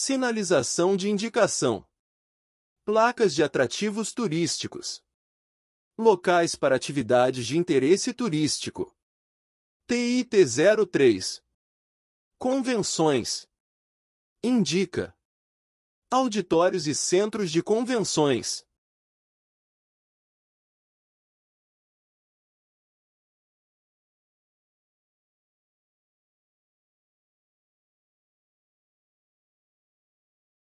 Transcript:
Sinalização de indicação. Placas de atrativos turísticos. Locais para atividades de interesse turístico. TIT 03. Convenções. Indica. Auditórios e centros de convenções.